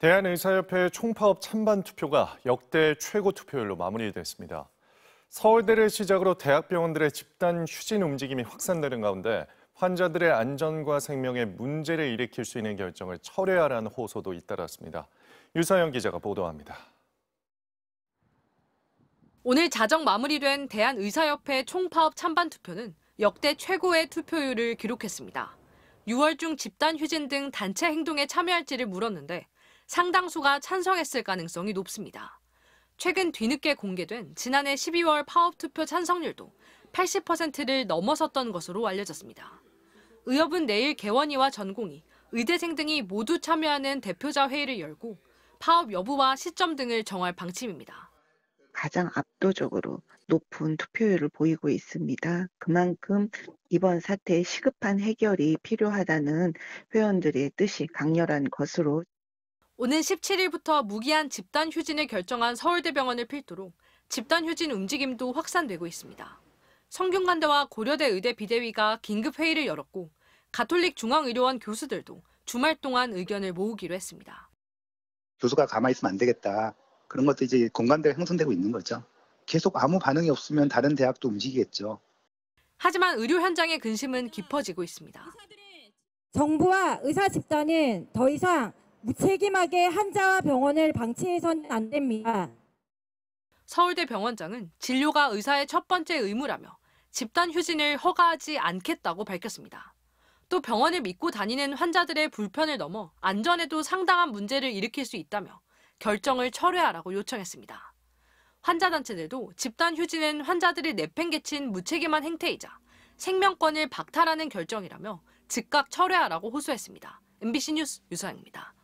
대한의사협회 총파업 찬반 투표가 역대 최고 투표율로 마무리됐습니다. 서울대를 시작으로 대학병원들의 집단 휴진 움직임이 확산되는 가운데 환자들의 안전과 생명에 문제를 일으킬 수 있는 결정을 철회하라는 호소도 잇따랐습니다. 유서영 기자가 보도합니다. 오늘 자정 마무리된 대한의사협회 총파업 찬반 투표는 역대 최고의 투표율을 기록했습니다. 6월 중 집단 휴진 등 단체 행동에 참여할지를 물었는데 상당수가 찬성했을 가능성이 높습니다. 최근 뒤늦게 공개된 지난해 12월 파업 투표 찬성률도 80%를 넘어섰던 것으로 알려졌습니다. 의협은 내일 개원이와 전공이, 의대생 등이 모두 참여하는 대표자 회의를 열고 파업 여부와 시점 등을 정할 방침입니다. 가장 압도적으로 높은 투표율을 보이고 있습니다. 그만큼 이번 사태의 시급한 해결이 필요하다는 회원들의 뜻이 강렬한 것으로 오는 17일부터 무기한 집단 휴진을 결정한 서울대병원을 필두로 집단 휴진 움직임도 확산되고 있습니다. 성균관대와 고려대 의대 비대위가 긴급 회의를 열었고 가톨릭 중앙의료원 교수들도 주말 동안 의견을 모으기로 했습니다. 교수가 가만히 있으면 안 되겠다. 그런 것도 이제 공감대가 형성되고 있는 거죠. 계속 아무 반응이 없으면 다른 대학도 움직이겠죠. 하지만 의료 현장의 근심은 깊어지고 있습니다. 정부와 의사 집단은 더 이상 무책임하게 환자와 병원을 방치해선 안 됩니다. 서울대 병원장은 진료가 의사의 첫 번째 의무라며 집단 휴진을 허가하지 않겠다고 밝혔습니다. 또 병원을 믿고 다니는 환자들의 불편을 넘어 안전에도 상당한 문제를 일으킬 수 있다며 결정을 철회하라고 요청했습니다. 환자단체들도 집단 휴진은 환자들이 내팽개친 무책임한 행태이자 생명권을 박탈하는 결정이라며 즉각 철회하라고 호소했습니다. MBC 뉴스 유서영입니다.